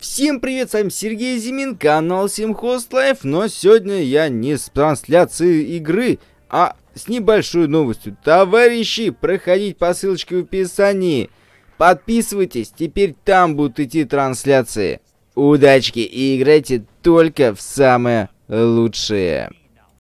Всем привет, с вами Сергей Зимин, канал Симхост но сегодня я не с трансляцией игры, а с небольшой новостью. Товарищи, проходить по ссылочке в описании, подписывайтесь, теперь там будут идти трансляции. Удачки и играйте только в самое лучшее.